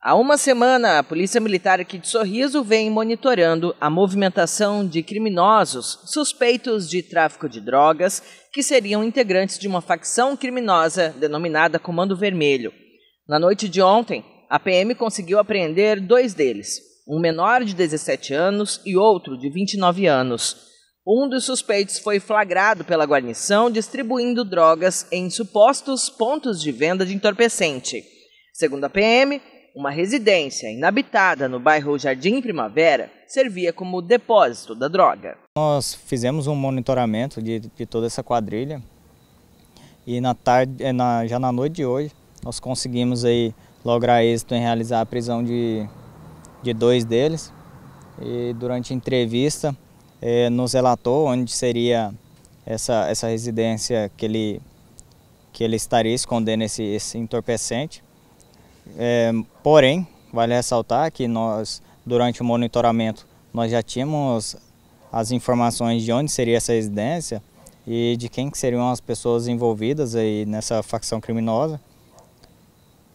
Há uma semana, a Polícia Militar aqui de Sorriso vem monitorando a movimentação de criminosos suspeitos de tráfico de drogas que seriam integrantes de uma facção criminosa denominada Comando Vermelho. Na noite de ontem, a PM conseguiu apreender dois deles, um menor de 17 anos e outro de 29 anos. Um dos suspeitos foi flagrado pela guarnição distribuindo drogas em supostos pontos de venda de entorpecente. Segundo a PM, uma residência inabitada no bairro Jardim Primavera servia como depósito da droga. Nós fizemos um monitoramento de, de toda essa quadrilha e na tarde, eh, na, já na noite de hoje nós conseguimos aí lograr êxito em realizar a prisão de, de dois deles. E durante a entrevista eh, nos relatou onde seria essa, essa residência que ele, que ele estaria escondendo esse, esse entorpecente. É, porém, vale ressaltar que nós, durante o monitoramento, nós já tínhamos as informações de onde seria essa residência e de quem que seriam as pessoas envolvidas aí nessa facção criminosa.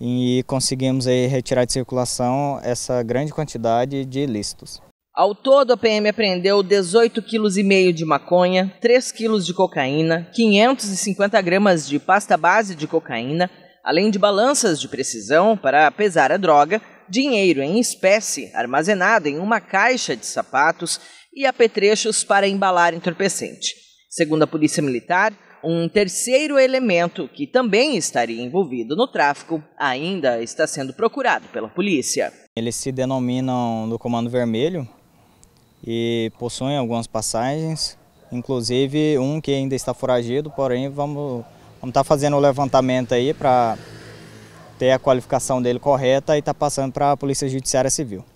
E conseguimos aí retirar de circulação essa grande quantidade de ilícitos. Ao todo, a PM apreendeu 18,5 kg de maconha, 3 kg de cocaína, 550 gramas de pasta base de cocaína, além de balanças de precisão para pesar a droga, dinheiro em espécie armazenado em uma caixa de sapatos e apetrechos para embalar entorpecente. Segundo a Polícia Militar, um terceiro elemento que também estaria envolvido no tráfico ainda está sendo procurado pela polícia. Eles se denominam do Comando Vermelho e possuem algumas passagens, inclusive um que ainda está foragido, porém vamos Vamos estar tá fazendo o levantamento aí para ter a qualificação dele correta e estar tá passando para a Polícia Judiciária Civil.